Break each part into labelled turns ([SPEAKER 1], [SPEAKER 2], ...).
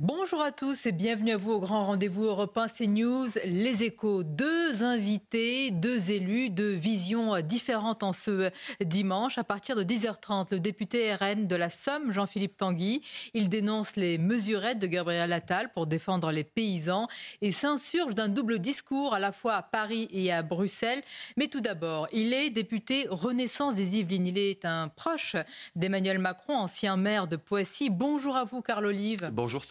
[SPEAKER 1] Bonjour à tous et bienvenue à vous au grand rendez-vous européen News. Les Échos. Deux invités, deux élus, deux visions différentes en ce dimanche. À partir de 10h30, le député RN de la Somme, Jean-Philippe Tanguy, il dénonce les mesurettes de Gabriel Attal pour défendre les paysans et s'insurge d'un double discours à la fois à Paris et à Bruxelles. Mais tout d'abord, il est député Renaissance des Yvelines. Il est un proche d'Emmanuel Macron, ancien maire de Poissy. Bonjour à vous, Carl Olive. Bonjour,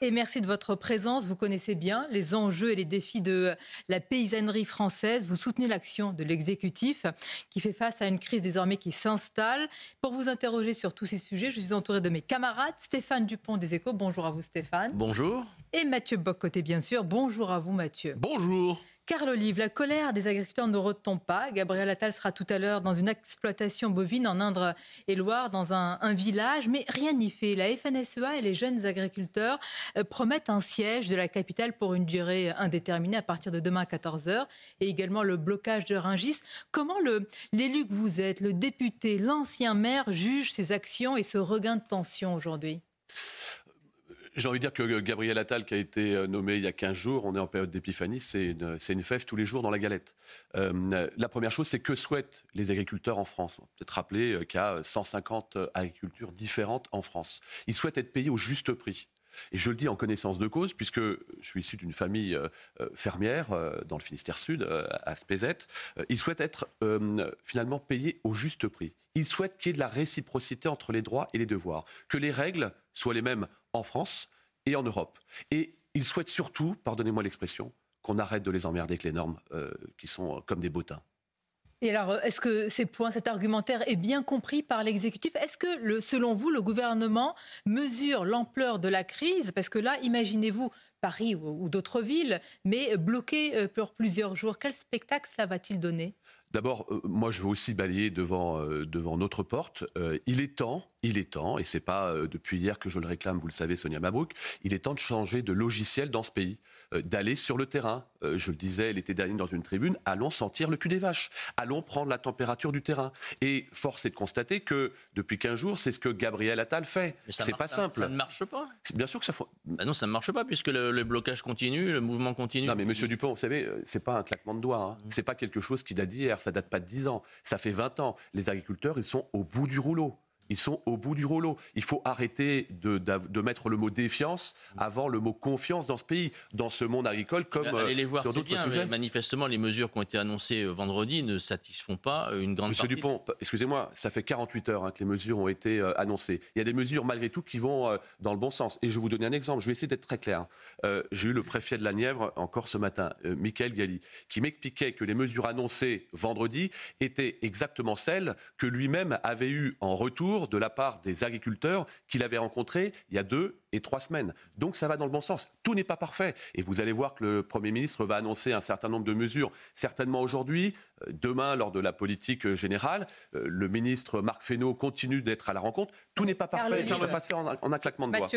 [SPEAKER 1] et merci de votre présence. Vous connaissez bien les enjeux et les défis de la paysannerie française. Vous soutenez l'action de l'exécutif qui fait face à une crise désormais qui s'installe. Pour vous interroger sur tous ces sujets, je suis entouré de mes camarades. Stéphane Dupont des Échos, bonjour à vous Stéphane. Bonjour. Et Mathieu Boccoté, bien sûr. Bonjour à vous Mathieu. Bonjour. Carl Olive, la colère des agriculteurs ne retombe pas. Gabriel Attal sera tout à l'heure dans une exploitation bovine en Indre-et-Loire, dans un, village, mais rien n'y fait. La FNSEA et les jeunes agriculteurs euh, promettent un siège de la capitale pour une durée indéterminée à partir de demain à 14h et également le blocage de Ringis. Comment l'élu que vous êtes, le député, l'ancien maire, juge ces actions et ce regain de tension aujourd'hui
[SPEAKER 2] j'ai envie de dire que Gabriel Attal, qui a été euh, nommé il y a 15 jours, on est en période d'épiphanie, c'est une, une, fève tous les jours dans la galette. Euh, la première chose, c'est que souhaitent les agriculteurs en France On peut peut-être rappeler euh, qu'il y a 150 agricultures différentes en France. Ils souhaitent être payés au juste prix. Et je le dis en connaissance de cause, puisque je suis issu d'une famille fermière dans le Finistère Sud, à Spézette. ils souhaitent être finalement payés au juste prix. Ils souhaitent qu'il y ait de la réciprocité entre les droits et les devoirs, que les règles soient les mêmes en France et en Europe. Et ils souhaitent surtout, pardonnez-moi l'expression, qu'on arrête de les emmerder avec les normes euh, qui sont euh, comme des bottins.
[SPEAKER 1] Et alors, euh, est-ce que ces points, cet argumentaire est bien compris par l'exécutif Est-ce que, selon vous, le gouvernement mesure l'ampleur de la crise Parce que là, imaginez-vous Paris ou, d'autres villes, mais bloquées pour plusieurs jours, quel spectacle cela va-t-il donner
[SPEAKER 2] D'abord, moi, je veux aussi balayer devant, devant notre porte. il est temps il est temps, et c'est pas euh, depuis hier que je le réclame, vous le savez, Sonia Mabrouk, il est temps de changer de logiciel dans ce pays, euh, d'aller sur le terrain. Euh, je le disais l'été dernier dans une tribune, allons sentir le cul des vaches, allons prendre la température du terrain. Et force est de constater que depuis 15 jours, c'est ce que Gabriel Attal fait. C'est pas simple. Ça ne marche pas. Bien sûr que ça. Faut... Bah ça ne marche pas puisque le, blocage continue, le mouvement continue. Non, mais Monsieur Dupont, vous savez, c'est pas un claquement de doigts. Ce hein. n'est mmh. C'est pas quelque chose qui date d'hier, ça date pas de 10 ans, ça fait 20 ans. Les agriculteurs, ils sont au bout du rouleau ils sont au bout du rouleau. Il faut arrêter de, mettre le mot défiance avant le mot confiance dans ce pays, dans ce monde agricole, comme Allez les euh, voir, sur bien, sujets.
[SPEAKER 3] manifestement, les mesures qui ont été annoncées euh, vendredi ne satisfont pas euh, une
[SPEAKER 2] grande Monsieur Dupont, excusez-moi, ça fait 48 heures hein, que les mesures ont été annoncées. Il y a des mesures, malgré tout, qui vont dans le bon sens. Et je vais vous donner un exemple. Je vais essayer d'être très clair. Hein. J'ai eu le préfet de la Nièvre encore ce matin, Michael Galli, qui m'expliquait que les mesures annoncées vendredi étaient exactement celles que lui-même avait eues en retour de la part des agriculteurs qu'il avait rencontrés il y a deux et trois semaines. Donc ça va dans le bon sens. Tout n'est pas parfait. Et vous allez voir que le Premier ministre va annoncer un certain nombre de mesures, certainement aujourd'hui, euh, demain lors de la politique générale. Euh, le ministre
[SPEAKER 4] Marc Fesneau continue d'être à la rencontre. Tout n'est pas parfait. Ça va pas en, un de bois.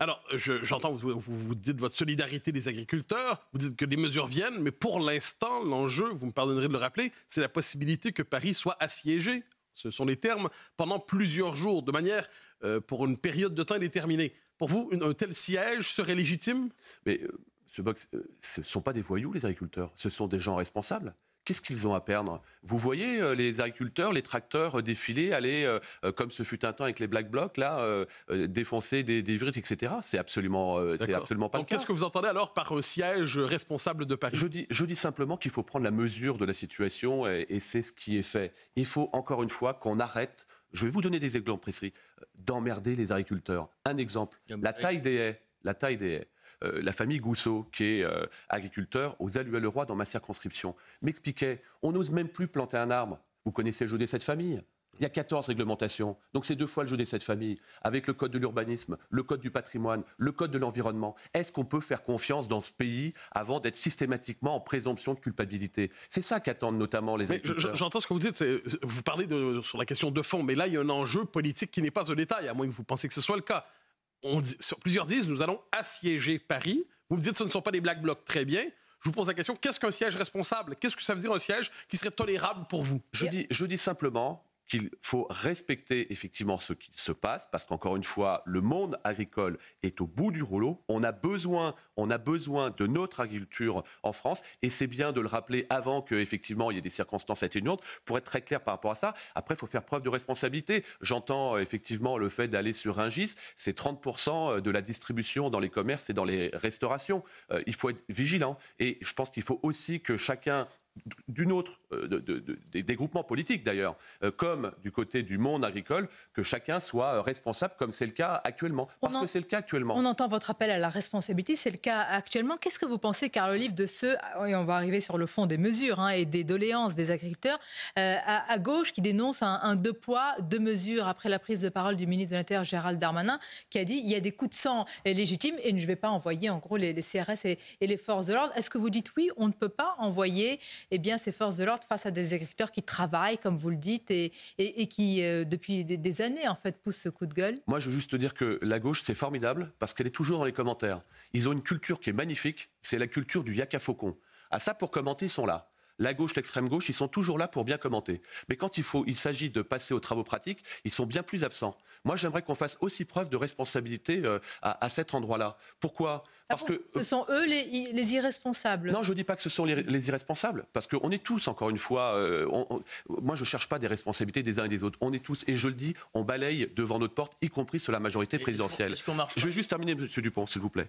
[SPEAKER 4] Alors, j'entends, vous, vous, vous, dites votre solidarité des agriculteurs, vous dites que des mesures viennent, mais pour l'instant, l'enjeu, vous me pardonnerez de le rappeler, c'est la possibilité que Paris soit assiégé ce sont les termes, pendant plusieurs jours, de manière euh, pour une période de temps indéterminée. Pour vous, un tel siège serait légitime Mais euh, ce ne euh, sont pas des voyous, les agriculteurs, ce sont
[SPEAKER 2] des gens responsables qu'est-ce qu'ils ont à perdre Vous voyez euh, les agriculteurs, les tracteurs euh, défiler, aller, euh, comme ce fut un temps avec les Black Blocs, là, défoncer des, des etc. C'est absolument, c'est absolument pas Qu'est-ce
[SPEAKER 4] que vous entendez alors par siège responsable de Paris je dis, simplement
[SPEAKER 2] qu'il faut prendre la mesure de la situation et, c'est ce qui est fait. Il faut encore une fois qu'on arrête. Je vais vous donner des exemples précis d'emmerder les agriculteurs. Un exemple, la taille des haies. La taille des haies. Euh, la famille Gousseau, qui est euh, agriculteur aux Alluelles-le-Roi dans ma circonscription, m'expliquait on n'ose même plus planter un arbre. Vous connaissez le jeu des sept familles il y a 14 réglementations. Donc c'est deux fois le jeu des sept familles, avec le code de l'urbanisme, le code du patrimoine, le code de l'environnement. Est-ce qu'on peut faire confiance dans ce pays avant d'être systématiquement en présomption de culpabilité C'est ça qu'attendent notamment les agriculteurs.
[SPEAKER 4] J'entends ce que vous dites. Vous parlez sur la question de fond, mais là, il y a un enjeu politique qui n'est pas au détail, à moins que vous pensiez que ce soit le cas sur plusieurs disent nous allons assiéger Paris. Vous me dites ce ne sont pas des black blocs, très bien. Je vous pose la question qu'est-ce qu'un siège responsable Qu'est-ce que ça veut dire un siège qui serait tolérable pour vous je dis simplement qu'il faut
[SPEAKER 2] respecter effectivement ce qui se passe, parce qu'encore une fois, le monde agricole est au bout du rouleau. On a besoin, on a besoin de notre agriculture en France, et c'est bien de le rappeler avant qu'effectivement il y ait des circonstances atténuantes, pour être très clair par rapport à ça. Après, il faut faire preuve de responsabilité. J'entends euh, effectivement le fait d'aller sur un GIS, c'est 30% euh, de la distribution dans les commerces et dans les restaurations. Euh, il faut être vigilant, et je pense qu'il faut aussi que chacun d'une autre, euh, de, des groupements politiques d'ailleurs, euh, comme du côté du monde agricole, que chacun soit euh, responsable comme c'est le cas actuellement. Parce que c'est le cas actuellement. On entend
[SPEAKER 1] votre appel à la responsabilité, c'est le cas actuellement. Qu'est-ce que vous pensez, car le livre de ceux, ah, et on va arriver sur le fond des mesures hein, et des doléances des agriculteurs, à, gauche qui dénonce un, deux poids, deux mesures, après la prise de parole du ministre de l'Intérieur Gérald Darmanin, qui a dit il y a des coups de sang légitimes et je ne vais pas envoyer en gros les, CRS et les forces de l'ordre. Est-ce que vous dites oui, on ne peut pas envoyer eh bien, ces forces de l'ordre face à des agriculteurs qui travaillent, comme vous le dites, et, qui, euh, depuis des, années, en fait, poussent ce coup de gueule
[SPEAKER 2] Moi, je veux juste dire que la gauche, c'est formidable parce qu'elle est toujours dans les commentaires. Ils ont une culture qui est magnifique, c'est la culture du Yaka faucon. À ah, ça, pour commenter, ils sont là la gauche, l'extrême gauche, ils sont toujours là pour bien commenter. Mais quand il, faut, il s'agit de passer aux travaux pratiques, ils sont bien plus absents. Moi, j'aimerais qu'on fasse aussi preuve de responsabilité euh, à, cet endroit-là. Pourquoi ah Parce que ce euh,
[SPEAKER 1] sont eux les, irresponsables. Non,
[SPEAKER 2] je ne dis pas que ce sont les, irresponsables, parce qu'on est tous, encore une fois, euh, moi, je ne cherche pas des responsabilités des uns et des autres. On est tous, et je le dis, on balaye devant notre porte, y compris sur la majorité présidentielle. je vais juste terminer, M. Dupont, s'il vous plaît.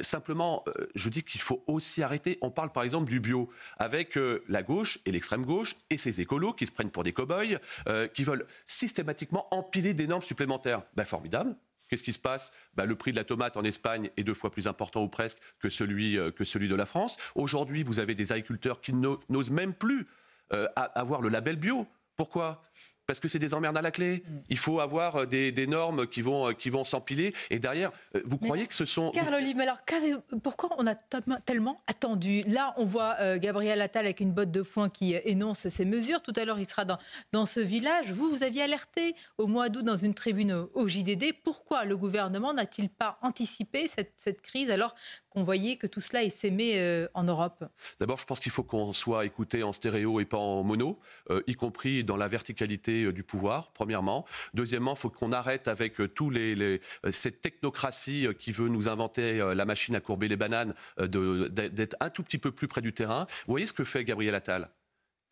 [SPEAKER 2] simplement, je dis qu'il faut aussi arrêter. On parle par exemple du bio, avec la gauche et l'extrême gauche et ces écolos qui se prennent pour des cow-boys, euh, qui veulent systématiquement empiler des normes supplémentaires. Ben, formidable, Qu'est-ce qui se passe ben, Le prix de la tomate en Espagne est deux fois plus important ou presque que celui, euh, que celui de la France. Aujourd'hui, vous avez des agriculteurs qui n'osent même plus euh, avoir le label bio. Pourquoi parce que c'est des emmerdes à la clé. Mm. Il faut avoir euh, des, normes qui vont, euh, qui vont s'empiler. Et derrière, euh, vous croyez que ce sont. Carl
[SPEAKER 1] mais alors pourquoi on a tellement attendu Là, on voit Gabriel Attal avec une botte de foin qui énonce ses mesures. Tout à l'heure, il sera dans, dans ce village. Vous, vous aviez alerté au mois d'août dans une tribune au, JDD. Pourquoi le gouvernement n'a-t-il pas anticipé cette, cette crise alors qu'on voyait que tout cela est sémé en Europe
[SPEAKER 2] D'abord, je pense qu'il faut qu'on soit écouté en stéréo et pas en mono, y compris dans la verticalité euh, du pouvoir, premièrement. Deuxièmement, il faut qu'on arrête avec euh, tous les, euh, cette technocratie qui veut nous inventer la machine à courber les bananes, d'être un tout petit peu plus près du terrain. Vous voyez ce que fait Gabriel Attal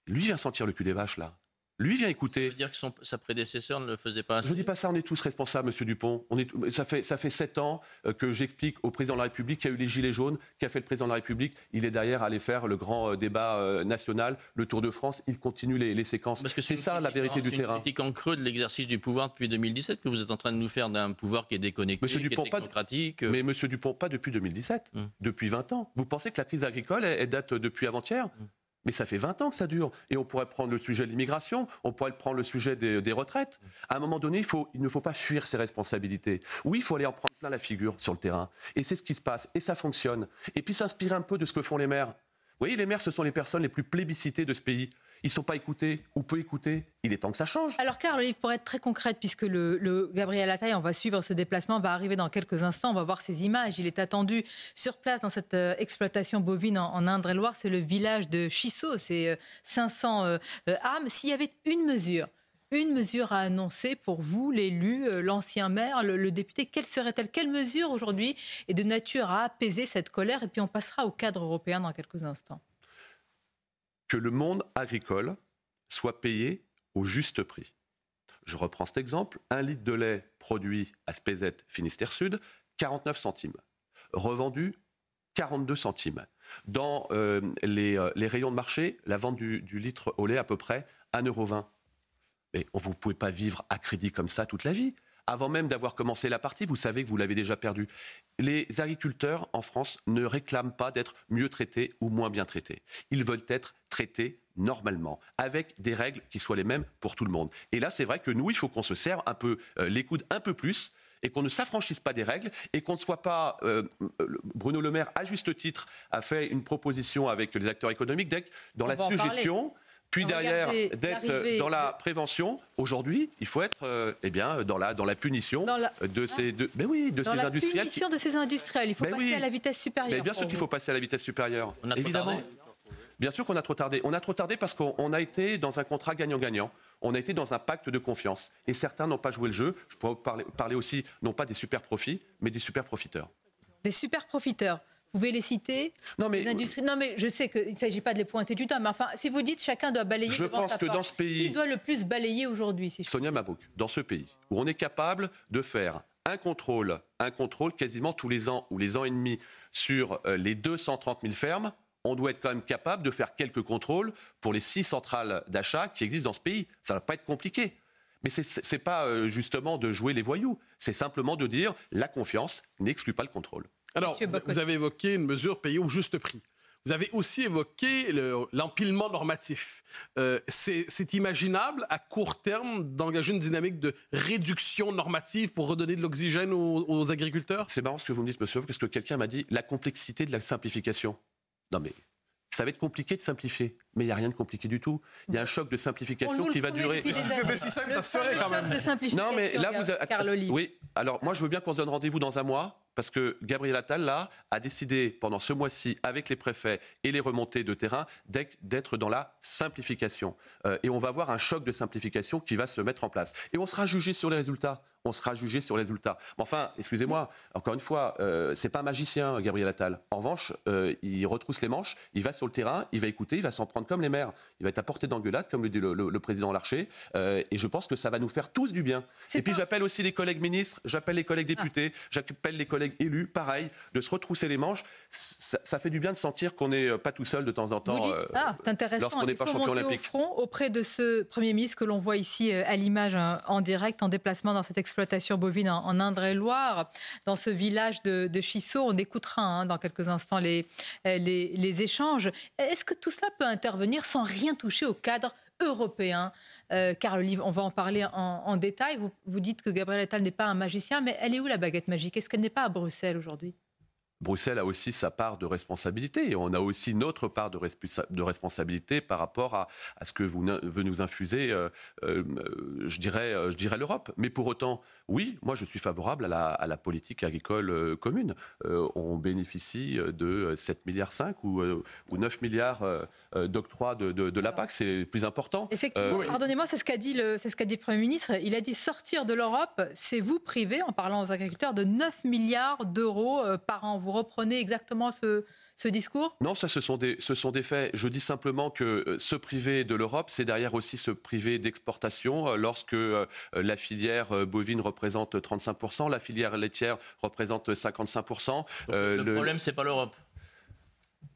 [SPEAKER 2] Lui vient sentir le cul des vaches, là. Lui vient écouter. Ça dire que son, sa prédécesseur ne le faisait pas Je ne dis pas ça, on est tous responsables, Monsieur Dupont. On est, ça fait ça fait sept ans euh, que j'explique au président de la République qu'il y a eu les gilets jaunes, qu'a fait le président de la République. Il est derrière à aller faire le grand euh, débat euh, national, le Tour de France. Il continue les, séquences. c'est ça la vérité hein, du terrain. une Critique en creux de l'exercice du pouvoir depuis 2017 que vous êtes en train de nous faire d'un pouvoir qui est déconnecté, Monsieur qui mais Monsieur Dupont, pas depuis 2017, hum. depuis 20 ans. Vous pensez que la crise agricole date depuis avant-hier hum. Mais ça fait 20 ans que ça dure. Et on pourrait prendre le sujet de l'immigration, on pourrait prendre le sujet des, retraites. À un moment donné, il, il ne faut pas fuir ses responsabilités. Oui, il faut aller en prendre plein la figure sur le terrain. Et c'est ce qui se passe. Et ça fonctionne. Et puis s'inspirer un peu de ce que font les maires. Vous voyez, les maires, ce sont les personnes les plus plébiscitées de ce pays ils ne sont pas écoutés ou peu écoutés. Il est temps que ça change. Alors, Carl, livre
[SPEAKER 1] pour être très concrète, puisque le, Gabriel Attal, on va suivre ce déplacement, va arriver dans quelques instants, on va voir ces images. Il est attendu sur place dans cette euh, exploitation bovine en, Indre-et-Loire. C'est le village de Chissot, c'est 500 euh, euh, âmes. S'il y avait une mesure, une mesure à annoncer pour vous, l'élu, l'ancien maire, le, le député, quelle serait-elle Quelle mesure aujourd'hui est de nature à apaiser cette colère Et puis on passera au cadre européen dans quelques instants
[SPEAKER 2] que le monde agricole soit payé au juste prix. Je reprends cet exemple. Un litre de lait produit à Spézet Finistère Sud, 49 centimes. Revendu 42 centimes. Dans euh, euh, les, rayons de marché, la vente du, du litre au lait à peu près 1,20€. Mais vous ne pouvez pas vivre à crédit comme ça toute la vie avant même d'avoir commencé la partie, vous savez que vous l'avez déjà perdu. Les agriculteurs en France ne réclament pas d'être mieux traités ou moins bien traités. Ils veulent être traités normalement, avec des règles qui soient les mêmes pour tout le monde. Et là, c'est vrai que nous, il faut qu'on se serve un peu euh, les coudes un peu plus et qu'on ne s'affranchisse pas des règles et qu'on ne soit pas. Euh, euh, Bruno Le Maire, à juste titre, a fait une proposition avec les acteurs économiques dans la suggestion puis derrière d'être euh, dans la prévention. Aujourd'hui, il faut être euh, eh bien dans la dans la punition de ah. ces de, mais oui de dans ces la industriels. Punition de ces
[SPEAKER 1] industriels. Il faut passer à la vitesse supérieure. Mais bien sûr qu'il faut
[SPEAKER 2] oh. passer à la vitesse supérieure. évidemment. Bien sûr qu'on a trop tardé. On a trop tardé parce qu'on a été dans un contrat gagnant-gagnant. On a été dans un pacte de confiance. Et certains n'ont pas joué le jeu. Je pourrais parler, parler aussi, non pas des super profits, mais des super profiteurs.
[SPEAKER 1] Des super profiteurs. Vous pouvez les citer Non, mais, les industries... non, mais je sais qu'il ne s'agit pas de les pointer du temps, mais enfin, si vous dites chacun doit balayer. Je pense que dans ce pays. Qui doit le plus balayer aujourd'hui
[SPEAKER 2] Sonia Mabouk, dans ce pays, où on est capable de faire un contrôle, un contrôle quasiment tous les ans ou les ans et demi sur euh, les 230 000 fermes, on doit être quand même capable de faire quelques contrôles pour les six centrales d'achat qui existent dans ce pays. Ça ne va pas être compliqué. Mais ce n'est pas euh, justement de jouer les voyous, c'est simplement de dire la confiance n'exclut pas le contrôle.
[SPEAKER 4] Alors, vous avez évoqué une mesure payée au juste prix. Vous avez aussi évoqué l'empilement normatif. Euh, c'est imaginable à court terme d'engager une dynamique de réduction normative pour redonner de l'oxygène aux, aux, agriculteurs C'est marrant ce que vous me dites, monsieur, parce que quelqu'un m'a dit la complexité de la simplification. Non mais ça va être compliqué de
[SPEAKER 2] simplifier. Mais il n'y a rien de compliqué du tout. Il y a un choc de simplification qui va durer. Si ça se quand même. Non, mais là, vous Oui, alors moi, je veux bien qu'on se donne rendez-vous dans un mois. Parce que Gabriel Attal, là, a décidé pendant ce mois-ci, avec les préfets et les remontées de terrain, d'être dans la simplification. Euh, et on va avoir un choc de simplification qui va se mettre en place. Et on sera jugé sur les résultats on sera jugé sur les résultats. enfin, excusez-moi, encore une fois, euh, c'est pas un magicien, Gabriel Attal. En revanche, euh, il retrousse les manches, il va sur le terrain, il va écouter, il va s'en prendre comme les maires. Il va être à portée d'engueulade, comme le dit le, président Larcher. Euh, et je pense que ça va nous faire tous du bien. Et puis j'appelle aussi les collègues ministres, j'appelle les collègues députés, j'appelle les collègues élus, pareil, de se retrousser les manches. Ça, fait du bien de sentir qu'on n'est euh, pas tout seul de temps en temps. Dites... Ah,
[SPEAKER 1] c'est intéressant. Lorsqu'on pas front auprès de ce Premier ministre que l'on voit ici à l'image hein, en direct, en déplacement dans cette exploitation bovine en, Indre-et-Loire, dans ce village de, de On écoutera hein, dans quelques instants euh, les, les, échanges. Est-ce que tout cela peut intervenir sans rien toucher au cadre européen euh, Car le livre, on va en parler en, détail. Vous, vous dites que Gabriel Attal n'est pas un magicien, mais elle est où la baguette magique Est-ce qu'elle n'est pas à Bruxelles aujourd'hui
[SPEAKER 2] Bruxelles a aussi sa part de responsabilité et on a aussi notre part de, de responsabilité par rapport à, ce que vous veut nous infuser, euh, euh, euh, je dirais, l'Europe. Mais pour autant, oui, moi je suis favorable à la, politique agricole commune. on bénéficie de 7 milliards ou, 9 milliards d'octroi de, la PAC, c'est plus important. Effectivement,
[SPEAKER 1] pardonnez-moi, c'est ce qu'a dit, le, ce qu'a dit le Premier ministre. Il a dit sortir de l'Europe, c'est vous priver, en parlant aux agriculteurs, de 9 milliards d'euros par an vous reprenez exactement ce, discours
[SPEAKER 2] Non, ça, ce sont, des, faits. Je dis simplement que euh, se priver de l'Europe, c'est derrière aussi se priver d'exportation. Euh, lorsque euh, la filière bovine représente 35%, la filière laitière représente 55%. le, le, problème, n'est pas l'Europe.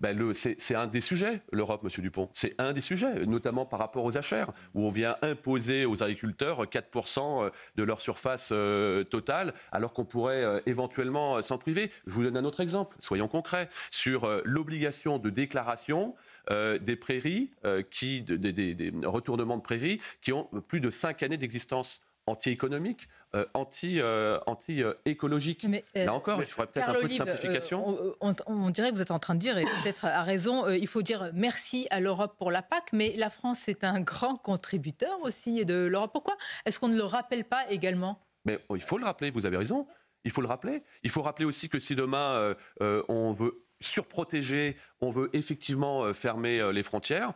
[SPEAKER 2] Bah, c'est un des sujets, l'Europe, Monsieur Dupont. C'est un des sujets, notamment par rapport aux achères, où on vient imposer aux agriculteurs 4% euh, de leur surface euh, totale, alors qu'on pourrait euh, éventuellement s'en priver. Je vous donne un autre exemple, soyons concrets, sur l'obligation de déclaration des prairies, qui, des, des, retournements de prairies qui ont plus de 5 années d'existence anti-économique, euh, anti, euh, euh, écologique Là encore, il faudrait peut-être un peu de simplification.
[SPEAKER 1] On, dirait que vous êtes en train de dire, et peut-être à raison, il faut dire merci à l'Europe pour la PAC, mais la France est un grand contributeur aussi de l'Europe. Pourquoi est-ce qu'on ne le rappelle pas également
[SPEAKER 2] Mais oh, il faut le rappeler, vous avez raison. Il faut le rappeler. Il faut rappeler aussi que si demain on veut surprotéger, on veut effectivement fermer les frontières,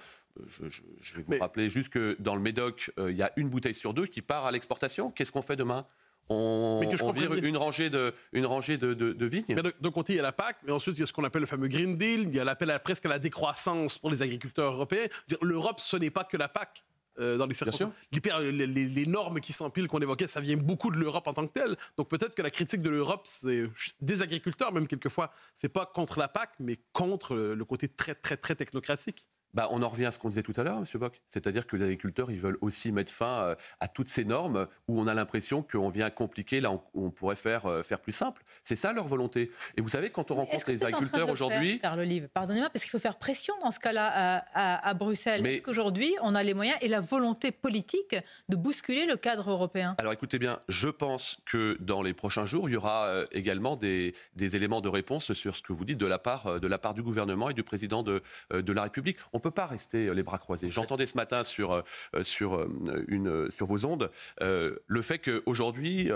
[SPEAKER 2] je, vais vous rappeler juste que dans le Médoc, euh, il y a une bouteille sur deux qui part à l'exportation. Qu'est-ce qu'on fait demain on, je vire une rangée de, une
[SPEAKER 4] rangée de, vignes. D'un côté, il y a la PAC, mais ensuite, il y a ce qu'on appelle le fameux Green Deal, il y a l'appel presque à la décroissance pour les agriculteurs européens. L'Europe, ce n'est pas que la PAC. Euh, dans les circonstances. Les, normes qui s'empilent, qu'on évoquait, ça vient beaucoup de l'Europe en tant que telle. Donc peut-être que la critique de l'Europe, c'est des agriculteurs, même quelquefois, c'est pas contre la PAC, mais contre le côté très, très, très technocratique. Bah,
[SPEAKER 2] on en revient à ce qu'on disait tout à l'heure, Monsieur Bock. C'est-à-dire que les agriculteurs, ils veulent aussi mettre fin euh, à toutes ces normes où on a l'impression qu'on vient compliquer là où on pourrait faire, euh, faire plus simple. C'est ça leur volonté. Et vous savez, quand on rencontre les agriculteurs aujourd'hui.
[SPEAKER 1] le livre pardonnez-moi, parce qu'il faut faire pression dans ce cas-là à, Bruxelles. Mais... qu'aujourd'hui, on a les moyens et la volonté politique de bousculer le cadre européen
[SPEAKER 2] Alors écoutez bien, je pense que dans les prochains jours, il y aura euh, également des, éléments de réponse sur ce que vous dites de la part, de la part du gouvernement et du président de, la République peut pas rester euh, les bras croisés. J'entendais ce matin sur, euh, euh, sur, une, sur vos ondes le fait qu'aujourd'hui,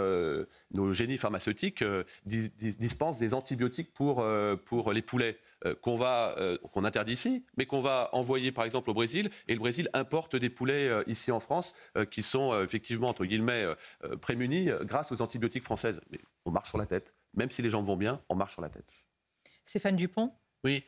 [SPEAKER 2] nos génies pharmaceutiques dispensent des antibiotiques pour, pour les poulets qu'on va qu'on interdit ici, mais qu'on va envoyer par exemple au Brésil, et le Brésil importe des poulets ici en France qui sont effectivement entre guillemets prémunis grâce aux antibiotiques françaises. Mais on marche sur la tête, même si les gens vont bien, on marche sur la tête.
[SPEAKER 1] Stéphane Dupont.
[SPEAKER 2] Oui,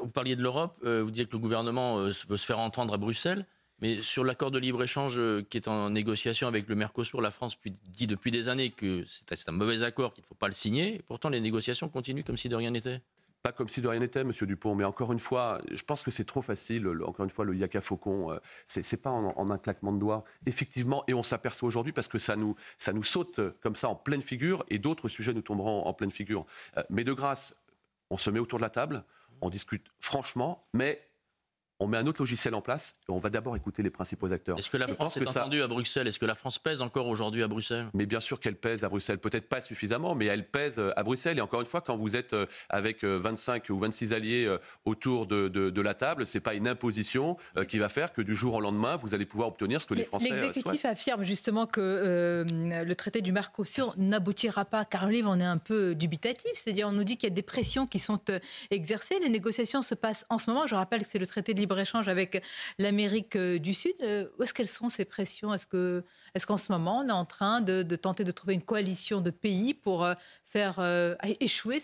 [SPEAKER 2] vous parliez de l'Europe, euh, vous disiez que le gouvernement
[SPEAKER 3] euh, veut se faire entendre à Bruxelles. Mais sur l'accord de libre-échange euh, qui est en négociation avec le Mercosur, la France dit depuis des années que c'est un mauvais accord, qu'il ne faut pas le signer. pourtant, les négociations continuent comme si de rien n'était.
[SPEAKER 2] Pas comme si de rien n'était, Monsieur Dupont, mais encore une fois, je pense que c'est trop facile. Encore une fois, le yaka faucon, c'est pas en, un claquement de doigts. Effectivement, et on s'aperçoit aujourd'hui parce que ça nous, ça nous saute comme ça en pleine figure, et d'autres sujets nous tomberont en pleine figure. Mais de grâce, on se met autour de la table, on discute franchement, mais on met un autre logiciel en place et on va d'abord écouter les principaux acteurs. Est-ce que la France est entendue à Bruxelles Est-ce que la France pèse encore aujourd'hui à Bruxelles Mais bien sûr qu'elle pèse à Bruxelles, peut-être pas suffisamment, mais elle pèse euh, à Bruxelles. Et encore une fois, quand vous êtes euh, avec 25 euh, ou 26 alliés autour de, la table, c'est pas une imposition qui va faire que du jour au lendemain, vous allez pouvoir obtenir ce que les Français L'exécutif
[SPEAKER 1] affirme justement que le traité du Mercosur n'aboutira pas, car le livre, on est un peu dubitatif. C'est-à-dire, on nous dit qu'il y a des pressions qui sont exercées. Les négociations se passent en ce moment. Je rappelle que c'est le traité libre pour échange avec l'Amérique euh, du Sud. Euh, où est-ce qu'elles sont ces pressions Est-ce que est-ce qu'en ce moment, on est en train de, tenter de trouver une coalition de pays pour euh, faire euh, échouer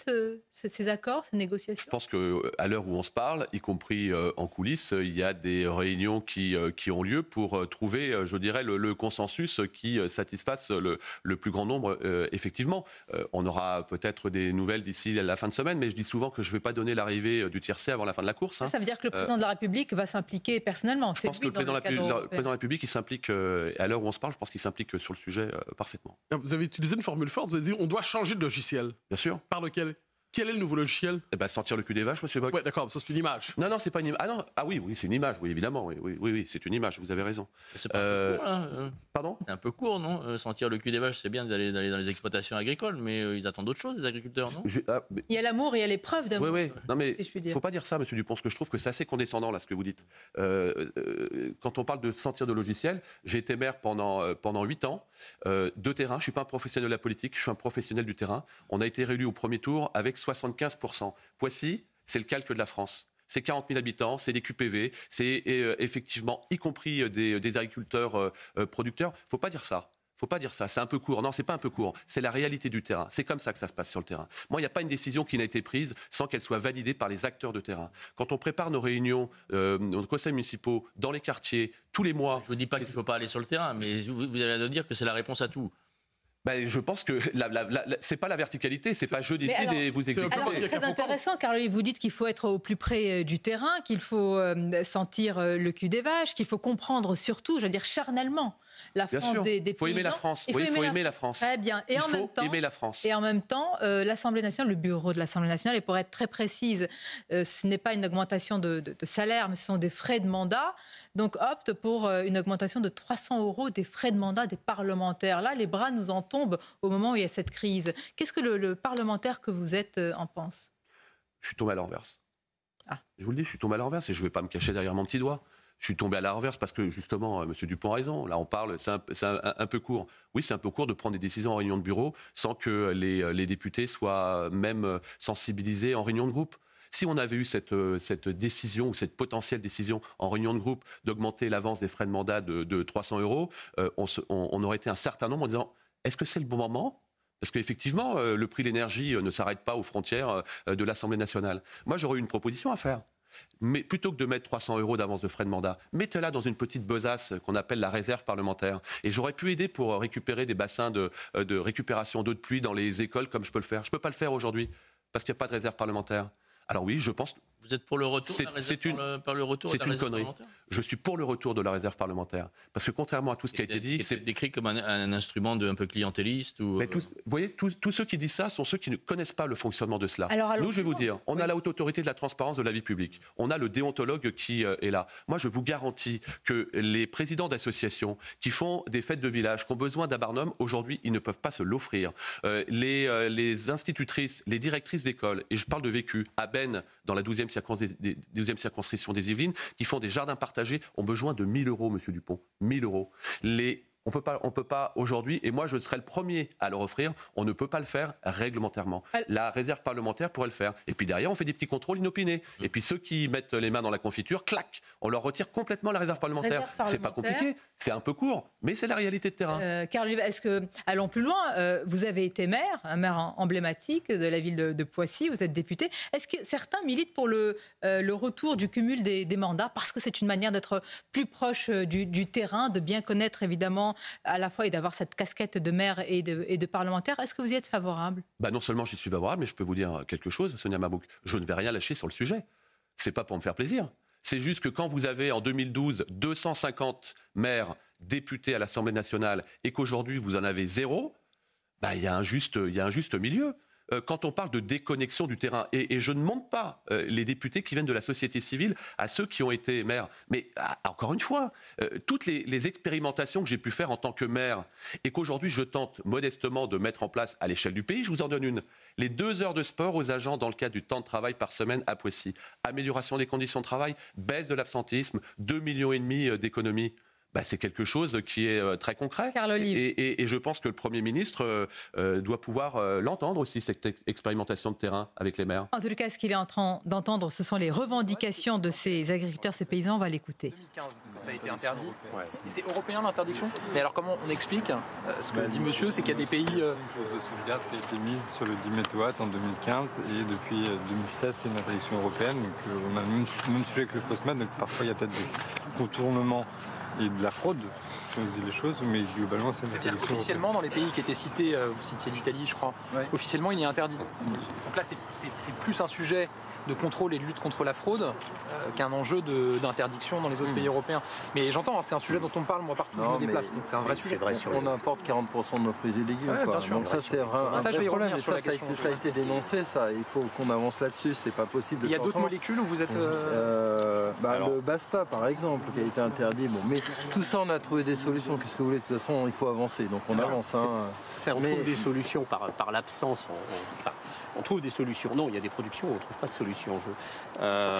[SPEAKER 1] ces accords, ces négociations Je
[SPEAKER 2] pense qu'à euh, l'heure où on se parle, y compris en coulisses, il y a des réunions qui, qui ont lieu pour trouver, je dirais, le, consensus qui satisfasse le, plus grand nombre, effectivement. on aura peut-être des nouvelles d'ici la fin de semaine, mais je dis souvent que je ne vais pas donner l'arrivée du tiercé avant la fin de la course. Hein. Ça veut dire que le président
[SPEAKER 1] de la République va s'impliquer personnellement. Je pense que le, président le, le président de
[SPEAKER 2] la République, il s'implique à l'heure où on se parle je pense qu'il s'implique euh, sur le sujet euh, parfaitement.
[SPEAKER 4] Vous avez utilisé une formule forte, vous avez dit on doit changer de logiciel. Bien sûr. Par lequel
[SPEAKER 2] quel est le nouveau logiciel Eh ben, sortir le cul des vaches, monsieur Bock. Ouais, d'accord, ça c'est une image. Non, non, c'est pas une image. Ah non, ah oui, oui, c'est une image, oui, évidemment, oui, oui, oui, c'est une image. Vous avez raison. C'est pas euh, hein, euh. Pardon C'est un peu court,
[SPEAKER 3] non euh, Sentir le cul des vaches, c'est bien d'aller dans les exploitations agricoles, mais ils attendent d'autres choses, les agriculteurs, non ah,
[SPEAKER 1] Il y a l'amour et il y a l'épreuve d'amour. Oui,
[SPEAKER 2] oui. Non mais, faut pas dire ça, Monsieur Dupont, parce que je trouve que c'est assez condescendant là ce que vous dites. quand on parle de sentir de logiciel, j'ai été maire pendant pendant huit ans de terrain. Je suis pas un professionnel de la politique, je suis un professionnel du terrain. On a été réélu au premier tour avec 75%. Voici, c'est le calque de la France. C'est 40 000 habitants, c'est des QPV, c'est euh, effectivement, y compris euh, euh, des, agriculteurs producteurs. Il ne faut pas dire ça faut pas dire ça, c'est un peu court. Non, c'est pas un peu court, c'est la réalité du terrain. C'est comme ça que ça se passe sur le terrain. Moi, il n'y a pas une décision qui n'a été prise sans qu'elle soit validée par les acteurs de terrain. Quand on prépare nos réunions, euh, nos conseils municipaux, dans les quartiers, tous les mois. Je ne vous dis pas qu'il ne faut pas aller sur le terrain, mais vous, allez allez dire que c'est la réponse à tout. Bah, je pense que ce n'est c'est pas la verticalité, c'est pas je décide et vous exécutez. C'est très
[SPEAKER 1] intéressant, car vous dites qu'il faut être au plus près euh, du terrain, qu'il faut euh, sentir euh, le cul des vaches, qu'il faut comprendre surtout, je veux dire, charnellement la France des, la France. Il faut, aimer, la... France. Très bien. Et en même temps, Et en même temps, euh, l'Assemblée nationale, le bureau de l'Assemblée nationale, et pour être très précise, euh, ce n'est pas une augmentation de, salaire, mais ce sont des frais de mandat. Donc opte pour euh, une augmentation de 300 euros des frais de mandat des parlementaires. Là, les bras nous en tombent au moment où il y a cette crise. Qu'est-ce que le, parlementaire que vous êtes en pense
[SPEAKER 2] Je suis tombé à l'envers. Ah. Je vous le dis, je suis tombé à l'envers et je ne vais pas me cacher derrière mon petit doigt. Je suis tombé à la parce que justement, euh, M. Dupont a raison. Là, on parle, c'est un, peu court. Oui, c'est un peu court de prendre des décisions en réunion de bureau sans que les, euh, députés soient euh, même sensibilisés en réunion de groupe. Si on avait eu cette, décision ou cette potentielle décision en réunion de groupe d'augmenter l'avance des frais de mandat de, 300 euros, on, aurait été un certain nombre en disant est-ce que c'est le bon moment parce qu'effectivement, le prix de l'énergie ne s'arrête pas aux frontières de l'Assemblée nationale. Moi, j'aurais une proposition à faire mais plutôt que de mettre 300 euros d'avance de frais de mandat, mettez-la dans une petite besace qu'on appelle la réserve parlementaire. Et j'aurais pu aider pour récupérer des bassins de, euh, de récupération d'eau de pluie dans les écoles comme je peux le faire. Je ne peux pas le faire aujourd'hui parce qu'il n'y a pas de réserve parlementaire. Alors oui, je pense
[SPEAKER 3] vous êtes pour le retour de la réserve une, par, le, C'est une connerie.
[SPEAKER 2] Je suis pour le retour de la réserve parlementaire. Parce que contrairement à tout ce qui a été dit. C'est décrit comme un, instrument de, un peu clientéliste ou. Euh, vous voyez, tous, ceux qui disent ça sont ceux qui ne connaissent pas le fonctionnement de cela. Nous, je vais vous dire, on a la haute autorité de la transparence de la vie publique. On a le déontologue qui euh, est là. Moi, je vous garantis que les présidents d'associations qui font des fêtes de village, qui ont besoin d'un barnum, aujourd'hui, ils ne peuvent pas se l'offrir. Euh, les, les institutrices, les directrices d'école, et je parle de vécu, à Ben, dans la 12e des deuxième circonscription des Yvelines, qui font des jardins partagés, ont besoin de 1000 euros, Monsieur Dupont. 1000 euros. Les on peut pas, on peut pas aujourd'hui. Et moi, je serai le premier à leur offrir. On ne peut pas le faire réglementairement. La réserve parlementaire pourrait le faire. Et puis derrière, on fait des petits contrôles inopinés. Mm. Et puis ceux qui mettent les mains dans la confiture, clac, on leur retire complètement la réserve parlementaire. parlementaire. C'est pas compliqué. C'est un peu court, mais c'est la réalité de terrain.
[SPEAKER 1] Euh, Carl, est-ce que, allons plus loin, euh, vous avez été maire, un maire emblématique de la ville de, Poissy, vous êtes député. Est-ce que certains militent pour le, euh, retour du cumul des, mandats parce que c'est une manière d'être plus proche du, terrain, de bien connaître évidemment à la fois et d'avoir cette casquette de maire et de, parlementaire Est-ce que vous y êtes favorable
[SPEAKER 2] bah Non seulement j'y suis favorable, mais je peux vous dire quelque chose, Sonia Mabouk. Je ne vais rien lâcher sur le sujet. C'est pas pour me faire plaisir. C'est juste que quand vous avez en 2012 250 maires députés à l'Assemblée nationale et qu'aujourd'hui vous en avez zéro, bah, il y, a un juste, il y a un juste milieu. Euh, quand on parle de déconnexion du terrain. Et, je ne montre pas euh, les députés qui viennent de la société civile à ceux qui ont été maires. Mais ah, encore une fois, euh, toutes les, expérimentations que j'ai pu faire en tant que maire et qu'aujourd'hui je tente modestement de mettre en place à l'échelle du pays, je vous en donne une. Les deux heures de sport aux agents dans le cadre du temps de travail par semaine à Poissy. Amélioration des conditions de travail, baisse de l'absentisme, 2,5 millions d'économies. Bah, c'est quelque chose qui est euh, très concret. Et, et, et, je pense que le Premier ministre euh, euh, doit pouvoir l'entendre aussi, cette expérimentation de terrain avec les maires.
[SPEAKER 1] En tout cas, ce qu'il est en train d'entendre, ce sont les revendications de ces agriculteurs, ces paysans. On
[SPEAKER 4] va l'écouter. 2015, ça a été interdit. C'est européen l'interdiction Mais alors comment on explique Ce que bah, dit monsieur, c'est qu'il y a des pays... une de sauvegarde qui a été mise sur le 10 mW en 2015 et depuis 2016, c'est une interdiction européenne. Donc on a le même, sujet que le donc parfois il y a peut-être des contournements et de la fraude des choses, mais globalement, c'est une Officiellement, dans les pays qui étaient cités, euh, vous citiez l'Italie, je crois, officiellement, il est interdit. Donc là, c'est plus un sujet de contrôle et de lutte contre la fraude euh, qu'un enjeu d'interdiction dans les autres hmm. pays européens. Mais j'entends, hein, c'est un sujet dont on parle, moi, partout, je me déplace. C'est vrai sujet. on, importe 40% de nos fruits et légumes. ça, c'est un, ça, je ça, a été dénoncé, ça. Il faut qu'on avance là-dessus, c'est pas possible. Il y a d'autres molécules où vous êtes... Euh, bah, le Basta, par exemple, qui a été interdit. Bon, mais tout ça, on a trouvé des Qu'est-ce que vous voulez De toute façon, il faut avancer, donc on avance. Hein. On trouve des solutions
[SPEAKER 3] par, par l'absence.
[SPEAKER 4] On, trouve des solutions.
[SPEAKER 3] Non, il y a des productions où on ne trouve pas de solution. Euh,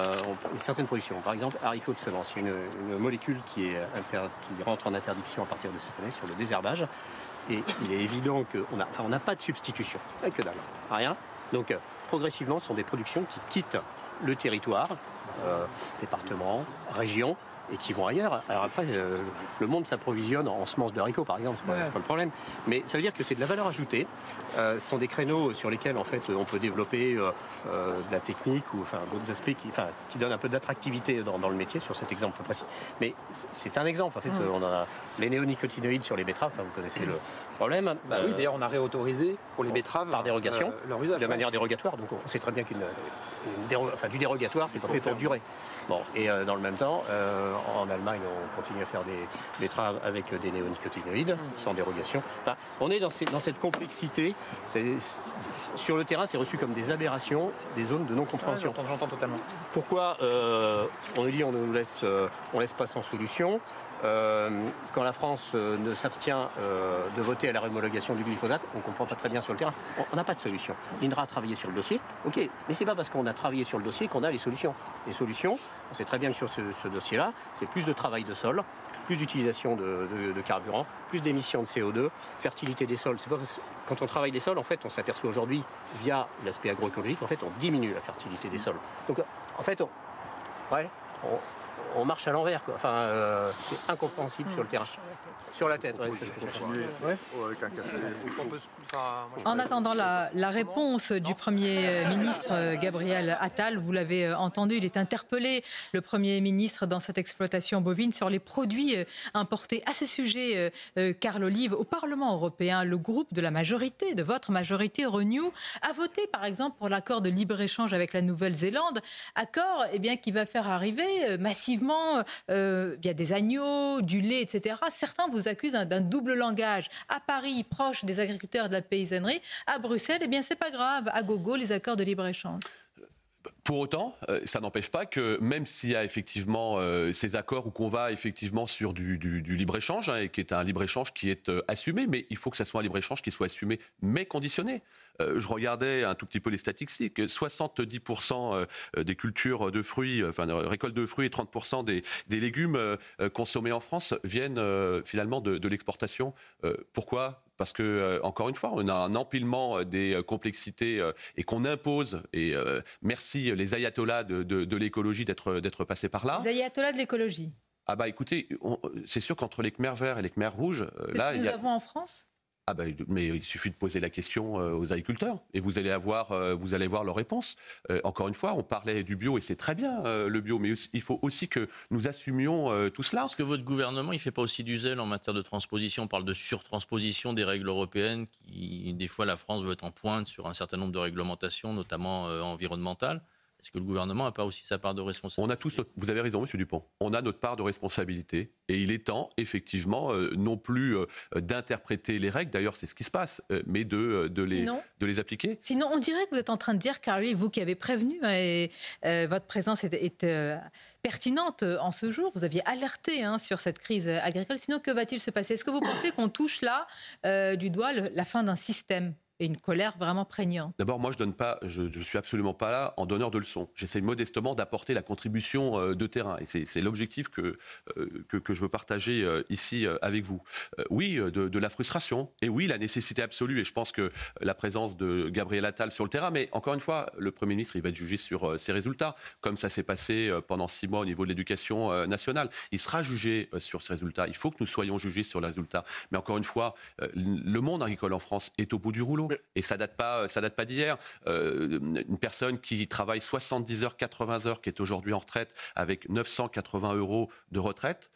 [SPEAKER 3] certaines productions, par exemple haricots de semence. Il une, molécule qui, est qui rentre en interdiction à partir de cette année sur le désherbage. Et il est évident qu'on n'a pas de substitution. que dalle. Rien. Donc, euh, progressivement, ce sont des productions qui quittent le territoire, euh, département, région, et qui vont ailleurs. Alors après, euh, le monde s'approvisionne en semences de haricots, par exemple, c'est pas, le problème. Mais ça veut dire que c'est de la valeur ajoutée. Euh, ce sont des créneaux sur lesquels, en fait, on peut développer euh, de la technique ou enfin, d'autres aspects qui, qui donnent un peu d'attractivité dans, le métier, sur cet exemple précis. Mais c'est un exemple, en fait. On a les néonicotinoïdes sur les betteraves, hein, vous connaissez le problème. Bah oui, d'ailleurs, on a réautorisé pour les betteraves. Par dérogation, de manière dérogatoire. Donc on sait très bien qu'une enfin, du dérogatoire, c'est pas fait pour durer. Bon, et dans le même temps, en Allemagne, on continue à faire des, travaux avec euh, des néonicotinoïdes, mm. sans dérogation. on est dans, cette complexité. Sur le terrain, c'est reçu comme des aberrations, des zones de non-compréhension. J'entends totalement. Pourquoi euh, on nous dit on ne laisse, euh, on laisse pas sans solution quand la France ne s'abstient de voter à la réhomologation du glyphosate, on ne comprend pas très bien sur le terrain. On n'a pas de solution. L'INRA a travaillé sur le dossier, ok, mais c'est pas parce qu'on a travaillé sur le dossier qu'on a les solutions. Les solutions, on sait très bien que sur ce, dossier-là, c'est plus de travail de sol, plus d'utilisation de, carburant, plus d'émissions de CO2, fertilité des sols. quand on travaille des sols, en fait, on s'aperçoit aujourd'hui, via l'aspect agroécologique, en fait, on diminue la fertilité des sols. Donc, en fait, on, ouais, on, on marche à l'envers. Enfin, euh, c'est incompréhensible sur le terrain. Sur la tête,
[SPEAKER 4] En
[SPEAKER 1] attendant la, réponse du Premier ministre euh, Gabriel Attal, vous l'avez euh, entendu, il est interpellé, le Premier ministre, dans cette exploitation bovine sur les produits importés. À ce sujet, Carl Olive, au Parlement européen, le groupe de la majorité, de votre majorité, Renew, a voté par exemple pour l'accord de libre-échange avec la Nouvelle-Zélande, accord eh bien, qui va faire arriver massivement euh, il y a des agneaux, du lait, etc. Certains vous accusent d'un double langage. À Paris, proche des agriculteurs de la paysannerie. À Bruxelles, eh bien, c'est pas grave. À gogo, les accords de libre-échange.
[SPEAKER 2] Pour autant, euh, ça n'empêche pas que même s'il y a effectivement euh, ces accords où qu'on va effectivement sur du, libre-échange, hein, et qui est un libre-échange qui est euh, assumé, mais il faut que ce soit un libre-échange qui soit assumé, mais conditionné. je regardais un tout petit peu les statistiques. 70% des cultures de fruits, enfin, récolte de fruits et 30% des, légumes consommés en France viennent finalement de l'exportation. pourquoi parce que euh, encore une fois, on a un empilement euh, des euh, complexités et qu'on impose. Et merci les ayatollahs de, l'écologie d'être d'être passés par là. Les ayatollahs de l'écologie. Ah bah écoutez, c'est sûr qu'entre les Khmer verts et les Khmer rouges, là, que nous avons en France. Ah bah, mais il suffit de poser la question euh, aux agriculteurs et vous allez avoir, euh, vous allez voir leur réponse. Euh, encore une fois, on parlait du bio et c'est très bien le bio, mais il faut aussi que nous assumions tout cela. Est-ce que votre gouvernement, ne fait pas aussi du zèle en matière de transposition On parle de surtransposition
[SPEAKER 3] des règles européennes, qui des fois la France veut être en pointe sur un certain nombre de réglementations, notamment
[SPEAKER 2] environnementales est que le gouvernement a pas aussi sa part de responsabilité On a tous Vous avez raison, Monsieur Dupont. On a notre part de responsabilité. Et il est temps, effectivement, euh, non plus euh, d'interpréter les règles, d'ailleurs c'est ce qui se passe, euh, mais de, de, les, de les appliquer.
[SPEAKER 1] Sinon, on dirait que vous êtes en train de dire, car lui, vous qui avez prévenu, et, votre présence est, pertinente en ce jour, vous aviez alerté hein, sur cette crise agricole, sinon que va-t-il se passer Est-ce que vous pensez qu'on touche là du doigt la fin d'un système et une colère vraiment prégnante.
[SPEAKER 2] D'abord, moi, je donne pas, je, ne suis absolument pas là en donneur de leçons. J'essaie modestement d'apporter la contribution euh, de terrain, et c'est l'objectif euh, que, que, je veux partager euh, ici avec vous. oui, de, de, la frustration, et oui, la nécessité absolue. Et je pense que la présence de Gabriel Attal sur le terrain, mais encore une fois, le Premier ministre, il va être jugé sur ses résultats, comme ça s'est passé pendant six mois au niveau de l'éducation nationale. Il sera jugé sur ses résultats. Il faut que nous soyons jugés sur les résultats. Mais encore une fois, le monde agricole en France est au bout du rouleau. Et ça date pas, ça date pas d'hier. Euh, une personne qui travaille 70 heures, 80 heures, qui est aujourd'hui en retraite avec 980 euros de retraite,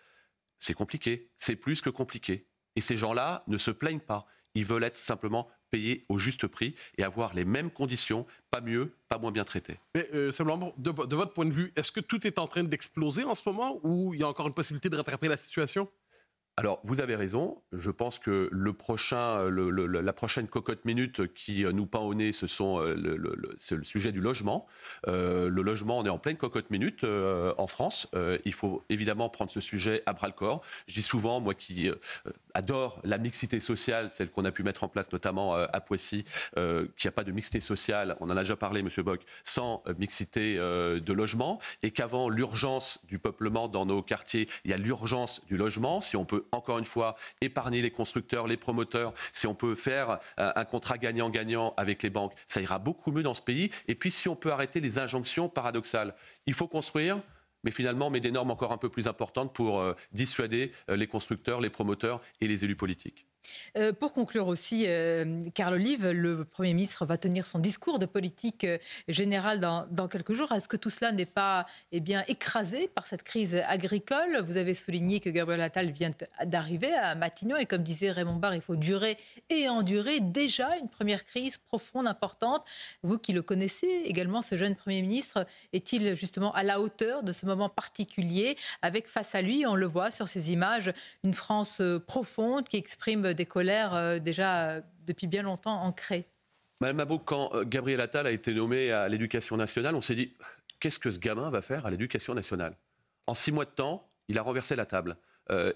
[SPEAKER 2] c'est compliqué. C'est plus que compliqué. Et ces gens-là ne se plaignent pas. Ils veulent être simplement payés au juste prix et avoir les mêmes conditions, pas mieux, pas moins bien traités.
[SPEAKER 4] Mais euh, simplement, de, de votre point de vue, est-ce que tout est en train d'exploser en ce moment ou il y a encore une possibilité de rattraper la situation
[SPEAKER 2] alors, vous avez raison. Je pense que le prochain, euh, la prochaine cocotte minute qui euh, nous peint au nez, ce sont euh, le, sujet du logement. le logement, on est en pleine cocotte minute en France. il faut évidemment prendre ce sujet à bras le corps. Je dis souvent, moi qui adore la mixité sociale, celle qu'on a pu mettre en place notamment à Poissy, qu'il n'y a pas de mixité sociale, on en a déjà parlé, Monsieur Bock, sans mixité de logement, et qu'avant l'urgence du peuplement dans nos quartiers, il y a l'urgence du logement. Si on peut encore une fois, épargner les constructeurs, les promoteurs, si on peut faire euh, un contrat gagnant-gagnant avec les banques, ça ira beaucoup mieux dans ce pays. Et puis, si on peut arrêter les injonctions paradoxales, il faut construire mais finalement met des normes encore un peu plus importantes pour euh, dissuader euh, les constructeurs, les promoteurs et les élus politiques.
[SPEAKER 1] Euh, pour conclure aussi, euh, Carl Olive, le Premier ministre va tenir son discours de politique euh, générale dans, quelques jours. Est-ce que tout cela n'est pas eh bien, écrasé par cette crise agricole Vous avez souligné que Gabriel Attal vient d'arriver à Matignon et comme disait Raymond Barre, il faut durer et endurer déjà une première crise profonde, importante. Vous qui le connaissez également, ce jeune Premier ministre, est-il justement à la hauteur de ce moment particulier avec face à lui, on le voit sur ces images, une France euh, profonde qui exprime euh, des colères euh, déjà euh, depuis bien longtemps ancrées.
[SPEAKER 2] Madame Mabrouk, quand Gabriel Attal a été nommé à l'éducation nationale, on s'est dit qu'est-ce que ce gamin va faire à l'éducation nationale En six mois de temps, il a renversé la table.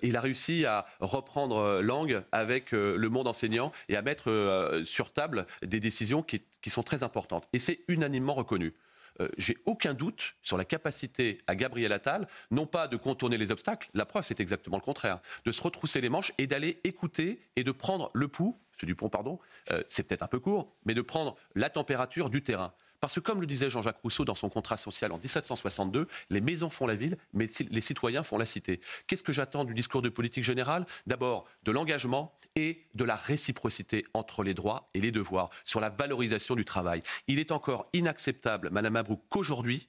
[SPEAKER 2] il a réussi à reprendre langue avec le monde enseignant et à mettre sur table des décisions qui sont très importantes. Et c'est unanimement reconnu. Euh, j'ai aucun doute sur la capacité à Gabriel Attal, non pas de contourner les obstacles, la preuve c'est exactement le contraire, de se retrousser les manches et d'aller écouter et de prendre le pouls, du pont pardon, euh, c'est peut-être un peu court, mais de prendre la température du terrain. Parce que, comme le disait Jean-Jacques Rousseau dans son contrat social en 1762, les maisons font la ville, mais les citoyens font la cité. Qu'est-ce que j'attends du discours de politique générale D'abord, de l'engagement et de la réciprocité entre les droits et les devoirs, sur la valorisation du travail. Il est encore inacceptable, Madame Abrouk, qu'aujourd'hui,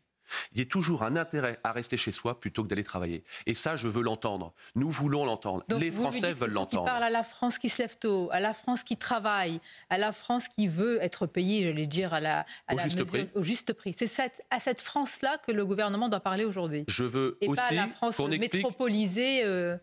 [SPEAKER 2] il y a toujours un intérêt à rester chez soi plutôt que d'aller travailler. Et ça, je veux l'entendre. Nous voulons l'entendre. Les Français veulent l'entendre. Il parle
[SPEAKER 1] à la France qui se lève tôt, à la France qui travaille, à la France qui veut être payée, j'allais dire, à la, au, juste prix. au, juste prix. C'est à cette France-là que le gouvernement doit parler aujourd'hui.
[SPEAKER 2] Je veux Et aussi pas la France métropolisée. Euh,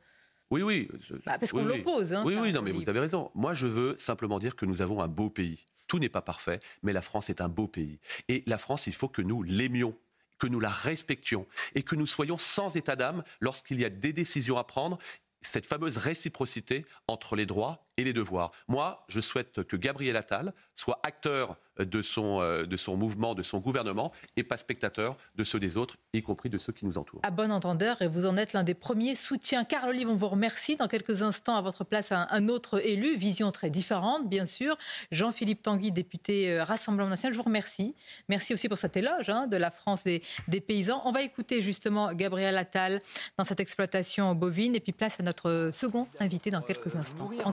[SPEAKER 2] oui, oui. Bah, parce qu'on l'oppose. Hein, oui, oui, non, mais vous avez raison. Moi, je veux simplement dire que nous avons un beau pays. Tout n'est pas parfait, mais la France est un beau pays. Et la France, il faut que nous l'aimions que nous la respections et que nous soyons sans état d'âme lorsqu'il y a des décisions à prendre cette fameuse réciprocité entre les droits et les devoirs. Moi, je souhaite que Gabriel Attal soit acteur de son, euh, de son mouvement, de son gouvernement, et pas spectateur de ceux des autres, y compris de ceux qui nous entourent.
[SPEAKER 1] À bon entendeur, et vous en êtes l'un des premiers soutiens. Carl Olive, on vous remercie. Dans quelques instants, à votre place, un, autre élu, vision très différente, bien sûr. Jean-Philippe Tanguy, député euh, Rassemblement National, je vous remercie. Merci aussi pour cet éloge hein, de la France des, des paysans. On va écouter justement Gabriel Attal dans cette exploitation bovine, et puis place à notre second invité dans quelques instants.